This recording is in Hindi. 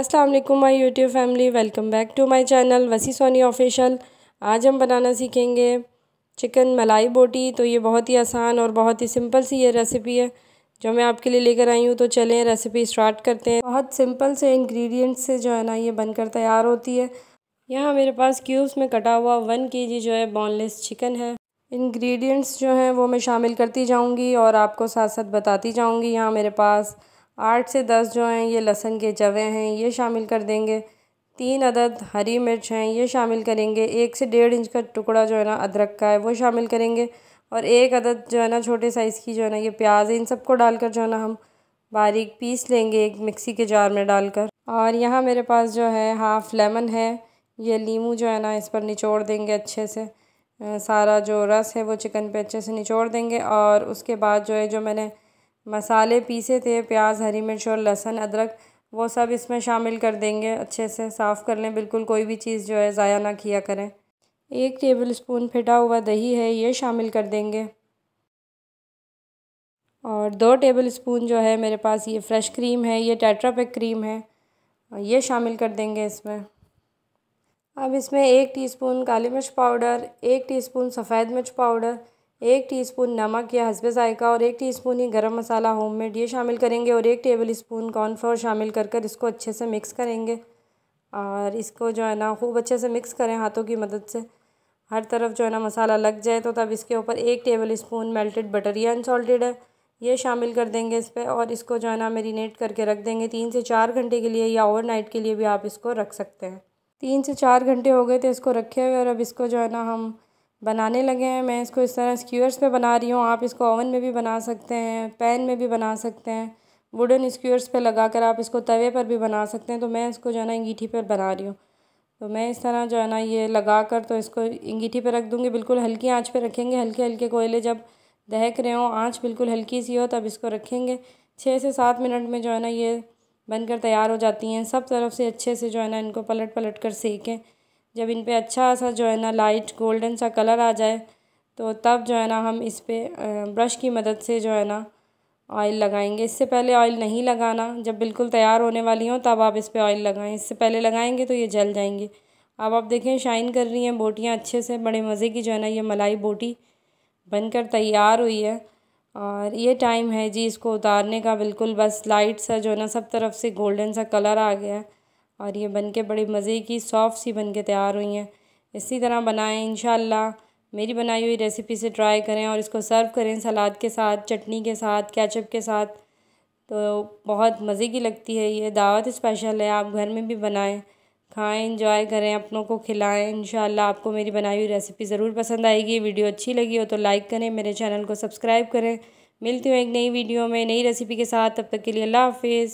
अस्सलाम वालेकुम my YouTube family welcome back to my channel Wasi Soni official आज हम बनाना सीखेंगे चिकन मलाई बोटी तो ये बहुत ही आसान और बहुत ही सिंपल सी ये रेसिपी है जो मैं आपके लिए लेकर आई हूँ तो चलें रेसिपी स्टार्ट करते हैं बहुत सिंपल से इंग्रेडिएंट्स से जो है ना ये बनकर तैयार होती है यहाँ मेरे पास क्यूब्स में कटा हुआ वन के जो है बोनलेस चिकन है इंग्रेडिएंट्स जो हैं वो मैं शामिल करती जाऊँगी और आपको साथ साथ बताती जाऊँगी यहाँ मेरे पास आठ से दस जो हैं ये लहसन के जवे हैं ये शामिल कर देंगे तीन अदद हरी मिर्च हैं ये शामिल करेंगे एक से डेढ़ इंच का टुकड़ा जो है ना अदरक का है वो शामिल करेंगे और एक अदद जो है ना छोटे साइज़ की जो है ना ये प्याज है इन सबको डालकर जो है ना हम बारीक पीस लेंगे एक मिक्सी के जार में डालकर और यहाँ मेरे पास जो है हाफ़ लेमन है ये लीमू जो है ना इस पर निचोड़ देंगे अच्छे से सारा जो रस है वो चिकन पे अच्छे से निचोड़ देंगे और उसके बाद जो है जो मैंने मसाले पीसे थे प्याज हरी मिर्च और लहसुन अदरक वो सब इसमें शामिल कर देंगे अच्छे से साफ़ कर लें बिल्कुल कोई भी चीज़ जो है ज़ाया ना किया करें एक टेबल स्पून फिटा हुआ दही है ये शामिल कर देंगे और दो टेबल स्पून जो है मेरे पास ये फ्रेश क्रीम है ये टेट्रापैक क्रीम है ये शामिल कर देंगे इसमें अब इसमें एक टीस्पून काली मिर्च पाउडर एक टीस्पून सफ़ेद मिर्च पाउडर एक टीस्पून नमक या हसबे जायका और एक टीस्पून ही गरम मसाला होममेड ये शामिल करेंगे और एक टेबल स्पून कॉर्नफ्लोर शामिल कर कर इसको अच्छे से मिक्स करेंगे और इसको जो है ना खूब अच्छे से मिक्स करें हाथों की मदद से हर तरफ जो है ना मसाला लग जाए तो तब इसके ऊपर एक टेबल स्पून मेल्टेड बटर या अनसॉल्टेड है ये शामिल कर देंगे इस पर और इसको जो है ना मेरीनेट करके रख देंगे तीन से चार घंटे के लिए या नाइट के लिए भी आप इसको रख सकते हैं तीन से चार घंटे हो गए तो इसको रखे हुए और अब इसको जो है ना हम बनाने लगे हैं मैं इसको इस तरह स्क्यूअर्स पे बना रही हूँ आप इसको ओवन में भी बना सकते हैं पैन में भी बना सकते हैं वुडन स्क्यूअर्स पे लगा कर आप इसको तवे पर भी बना सकते हैं तो मैं इसको जो है ना अंगीठी पर बना रही हूँ तो मैं इस तरह जो है ना ये लगा कर तो इसको अंगीठी पर रख दूँगी बिल्कुल हल्की आँच पर रखेंगे हल्के हल्के कोयले जब दहक रहे हों आँच बिल्कुल हल्की सी हो तब इसको रखेंगे छः से सात मिनट में जो है ना ये बनकर तैयार हो जाती हैं सब तरफ से अच्छे से जो है ना इनको पलट पलट कर सेकें जब इन पर अच्छा सा जो है ना लाइट गोल्डन सा कलर आ जाए तो तब जो है ना हम इस पर ब्रश की मदद से जो है ना ऑयल लगाएंगे इससे पहले ऑयल नहीं लगाना जब बिल्कुल तैयार होने वाली हों तब आप इस पर ऑयल लगाएं इससे पहले लगाएंगे तो ये जल जाएंगे अब आप देखें शाइन कर रही हैं बोटियाँ अच्छे से बड़े मज़े की जो है ना ये मलाई बोटी बनकर तैयार हुई है और ये टाइम है जी इसको उतारने का बिल्कुल बस लाइट सा जो है ना सब तरफ से गोल्डन सा कलर आ गया है और ये बनके बड़े मज़े की सॉफ्ट सी बनके तैयार हुई हैं इसी तरह बनाएं इन मेरी बनाई हुई रेसिपी से ट्राई करें और इसको सर्व करें सलाद के साथ चटनी के साथ कैचअप के साथ तो बहुत मज़े की लगती है ये दावत स्पेशल है आप घर में भी बनाएं खाएं इंजॉय करें अपनों को खिलाएं इन आपको मेरी बनाई हुई रेसिपी ज़रूर पसंद आएगी वीडियो अच्छी लगी हो तो लाइक करें मेरे चैनल को सब्सक्राइब करें मिलती हूँ एक नई वीडियो में नई रेसिपी के साथ तब तक के लिए अल्लाह हाफिज़